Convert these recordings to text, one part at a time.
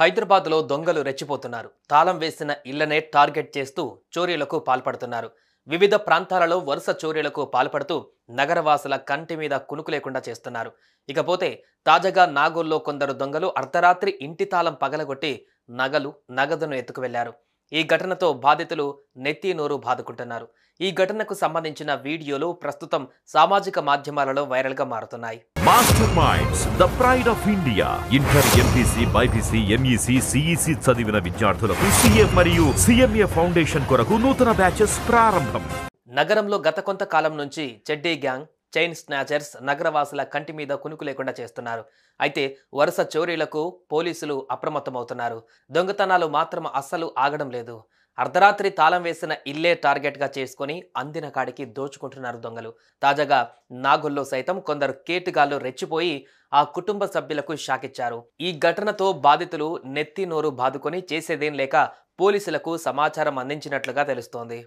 హైదరాబాద్లో దొంగలు రెచ్చిపోతున్నారు తాళం వేసిన ఇళ్లనే టార్గెట్ చేస్తూ చోరీలకు పాల్పడుతున్నారు వివిధ ప్రాంతాలలో వరుస చోరీలకు పాల్పడుతూ నగరవాసుల కంటి మీద కునుకు లేకుండా చేస్తున్నారు ఇకపోతే తాజాగా నాగోల్లో కొందరు దొంగలు అర్ధరాత్రి ఇంటి తాళం పగలగొట్టి నగలు నగదును వెళ్లారు ఈ ఘటనతో బాధితులు నెత్తి నోరు బాదుకుంటున్నారు ఈ ఘటనకు సంబంధించిన వీడియోలు ప్రస్తుతం సామాజిక మాధ్యమాలలో వైరల్గా మారుతున్నాయి master minds the pride of India inter MPC BiPC MEC CEC చదివిన విద్యార్థులకు సిఎం మరియు సిఎంఏ ఫౌండేషన్ కొరకు నూతన బ్యాచెస్ ప్రారంభం నగరంలో గత కొంతకాలం నుంచి చెడ్డీ గ్యాంగ్ చైన్ స్నాచర్స్ నగరవాసుల కంటి మీద కునుకు లేకుండా చేస్తున్నారు అయితే వరుస చోరీలకు పోలీసులు అప్రమత్తమవుతున్నారు దొంగతనాలు మాత్రం అస్సలు ఆగడం లేదు అర్ధరాత్రి తాళం వేసిన ఇల్లే టార్గెట్గా చేసుకుని అందిన కాడికి దోచుకుంటున్నారు దొంగలు తాజాగా నాగుల్లో సైతం కొందరు కేటుగాళ్ళు రెచ్చిపోయి ఆ కుటుంబ సభ్యులకు షాకిచ్చారు ఈ ఘటనతో బాధితులు నెత్తి నోరు బాదుకొని చేసేదేం లేక పోలీసులకు సమాచారం అందించినట్లుగా తెలుస్తోంది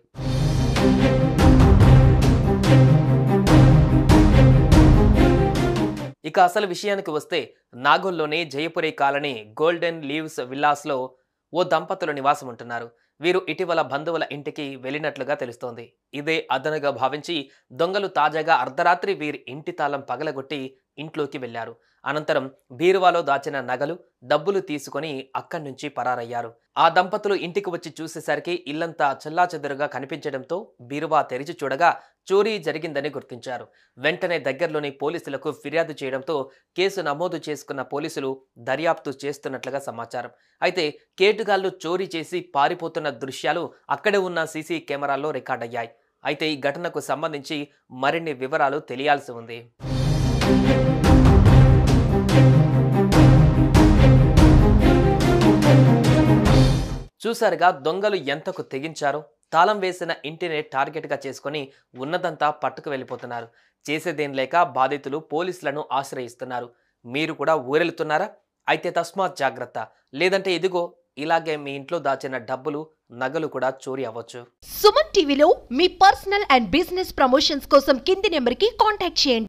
ఇక అసలు విషయానికి వస్తే నాగోల్లోని జయపురి కాలనీ గోల్డెన్ లీవ్స్ విల్లాస్లో ఓ దంపతులు నివాసం ఉంటున్నారు వీరు ఇటీవల బంధువుల ఇంటికి వెళ్ళినట్లుగా తెలుస్తోంది ఇదే అదనుగా భావించి దొంగలు తాజాగా అర్ధరాత్రి వీరి ఇంటి తాళం పగలగొట్టి ఇంట్లోకి వెళ్లారు అనంతరం బీరువాలో దాచిన నగలు డబ్బులు తీసుకుని అక్కడి నుంచి పరారయ్యారు ఆ దంపతులు ఇంటికి వచ్చి చూసేసరికి ఇల్లంతా చెల్లాచెదురుగా కనిపించడంతో బీరువా తెరిచి చూడగా చోరీ జరిగిందని గుర్తించారు వెంటనే దగ్గరలోని పోలీసులకు ఫిర్యాదు చేయడంతో కేసు నమోదు చేసుకున్న పోలీసులు దర్యాప్తు చేస్తున్నట్లుగా సమాచారం అయితే కేటుగాళ్లు చోరీ చేసి పారిపోతున్న దృశ్యాలు అక్కడే ఉన్న సీసీ కెమెరాల్లో రికార్డయ్యాయి అయితే ఈ ఘటనకు సంబంధించి మరిన్ని వివరాలు తెలియాల్సి ఉంది చూశారుగా దొంగలు ఎంతకు తెగించారో తాళం వేసిన ఇంటినే టార్గెట్గా చేసుకుని ఉన్నదంతా పట్టుకు వెళ్ళిపోతున్నారు చేసేదేం లేక బాధితులు పోలీసులను ఆశ్రయిస్తున్నారు మీరు కూడా ఊరెళ్తున్నారా అయితే తస్మాత్ జాగ్రత్త లేదంటే ఇదిగో ఇలాగే మీ ఇంట్లో దాచిన డబ్బులు నగలు కూడా చోరీ అవ్వచ్చు సుమన్ టీవీలో మీ పర్సనల్ అండ్ బిజినెస్ ప్రమోషన్స్ కోసం కింది నెంబర్కి కాంటాక్ట్ చేయండి